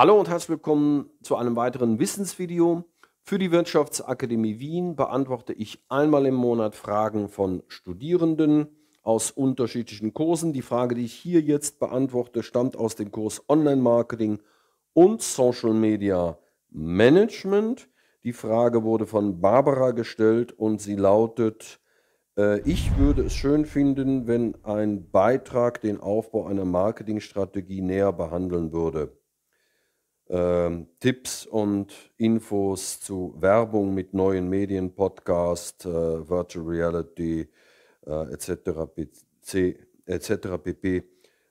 Hallo und herzlich willkommen zu einem weiteren Wissensvideo. Für die Wirtschaftsakademie Wien beantworte ich einmal im Monat Fragen von Studierenden aus unterschiedlichen Kursen. Die Frage, die ich hier jetzt beantworte, stammt aus dem Kurs Online Marketing und Social Media Management. Die Frage wurde von Barbara gestellt und sie lautet, äh, ich würde es schön finden, wenn ein Beitrag den Aufbau einer Marketingstrategie näher behandeln würde. Ähm, Tipps und Infos zu Werbung mit neuen Medien, Podcast, äh, Virtual Reality äh, etc. etc. pp. Äh,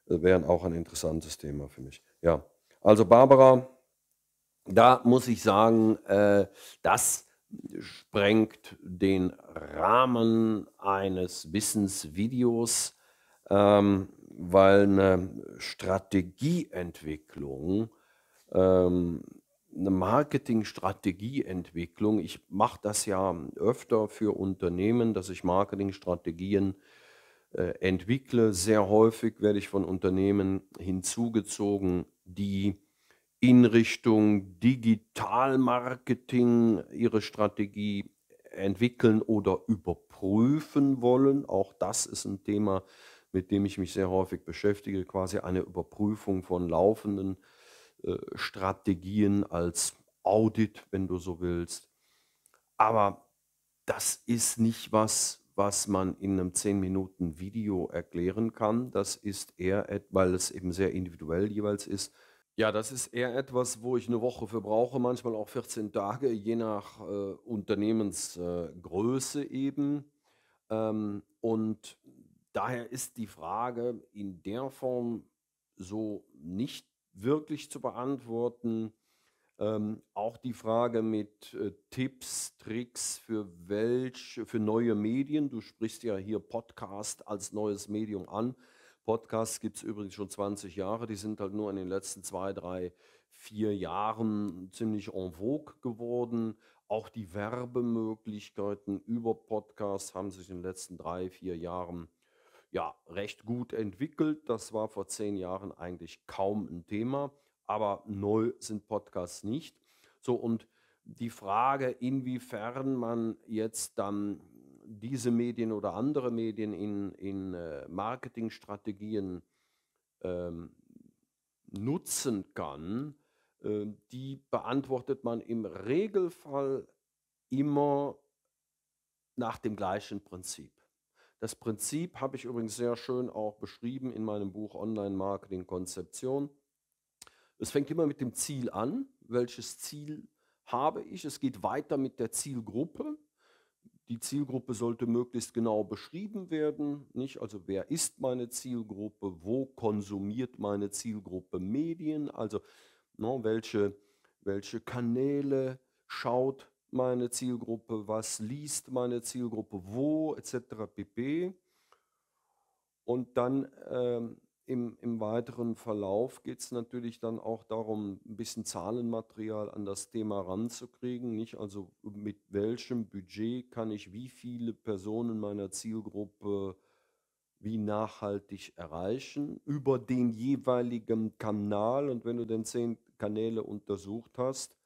wären auch ein interessantes Thema für mich. Ja, also Barbara, da muss ich sagen, äh, das sprengt den Rahmen eines Wissensvideos, ähm, weil eine Strategieentwicklung ähm, eine Marketingstrategieentwicklung. Ich mache das ja öfter für Unternehmen, dass ich Marketingstrategien äh, entwickle. Sehr häufig werde ich von Unternehmen hinzugezogen, die in Richtung Digitalmarketing ihre Strategie entwickeln oder überprüfen wollen. Auch das ist ein Thema, mit dem ich mich sehr häufig beschäftige, quasi eine Überprüfung von laufenden äh, äh, Strategien, als Audit, wenn du so willst. Aber das ist nicht was, was man in einem 10-Minuten-Video erklären kann. Das ist eher, weil es eben sehr individuell jeweils ist. Ja, das ist eher etwas, wo ich eine Woche für brauche, manchmal auch 14 Tage, je nach äh, Unternehmensgröße äh, eben. Ähm, und daher ist die Frage in der Form so nicht wirklich zu beantworten. Ähm, auch die Frage mit äh, Tipps, Tricks für welche, für neue Medien. Du sprichst ja hier Podcast als neues Medium an. Podcasts gibt es übrigens schon 20 Jahre. Die sind halt nur in den letzten zwei, drei, vier Jahren ziemlich en vogue geworden. Auch die Werbemöglichkeiten über Podcasts haben sich in den letzten drei, vier Jahren ja, recht gut entwickelt. Das war vor zehn Jahren eigentlich kaum ein Thema, aber neu sind Podcasts nicht. So, und die Frage, inwiefern man jetzt dann diese Medien oder andere Medien in, in äh, Marketingstrategien ähm, nutzen kann, äh, die beantwortet man im Regelfall immer nach dem gleichen Prinzip. Das Prinzip habe ich übrigens sehr schön auch beschrieben in meinem Buch Online Marketing Konzeption. Es fängt immer mit dem Ziel an. Welches Ziel habe ich? Es geht weiter mit der Zielgruppe. Die Zielgruppe sollte möglichst genau beschrieben werden, nicht? Also wer ist meine Zielgruppe? Wo konsumiert meine Zielgruppe Medien? Also no, ne, welche, welche Kanäle schaut meine Zielgruppe, was liest meine Zielgruppe, wo etc. pp. Und dann ähm, im, im weiteren Verlauf geht es natürlich dann auch darum, ein bisschen Zahlenmaterial an das Thema ranzukriegen. Nicht? Also mit welchem Budget kann ich wie viele Personen meiner Zielgruppe wie nachhaltig erreichen über den jeweiligen Kanal. Und wenn du denn zehn Kanäle untersucht hast,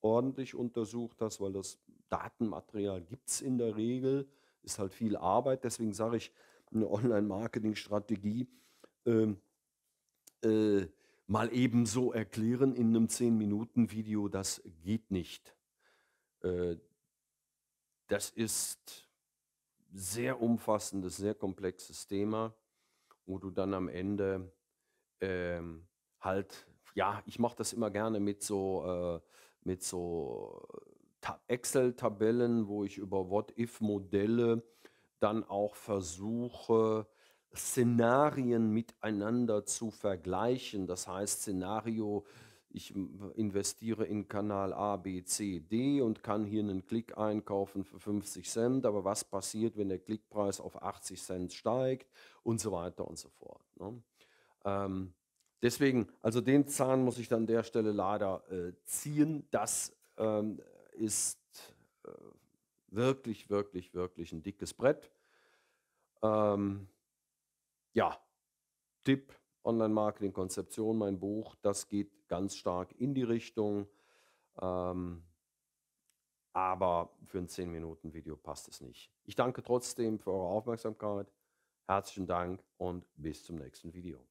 ordentlich untersucht hast, weil das Datenmaterial gibt es in der Regel, ist halt viel Arbeit. Deswegen sage ich, eine Online-Marketing-Strategie ähm, äh, mal eben so erklären in einem 10-Minuten-Video, das geht nicht. Äh, das ist sehr umfassendes, sehr komplexes Thema, wo du dann am Ende ähm, halt, ja, ich mache das immer gerne mit so äh, mit so Excel-Tabellen, wo ich über What-If-Modelle dann auch versuche, Szenarien miteinander zu vergleichen. Das heißt, Szenario, ich investiere in Kanal A, B, C, D und kann hier einen Klick einkaufen für 50 Cent, aber was passiert, wenn der Klickpreis auf 80 Cent steigt und so weiter und so fort. Ne? Ähm, Deswegen, also den Zahn muss ich an der Stelle leider äh, ziehen. Das ähm, ist äh, wirklich, wirklich, wirklich ein dickes Brett. Ähm, ja, Tipp, Online-Marketing, Konzeption, mein Buch, das geht ganz stark in die Richtung. Ähm, aber für ein 10-Minuten-Video passt es nicht. Ich danke trotzdem für eure Aufmerksamkeit. Herzlichen Dank und bis zum nächsten Video.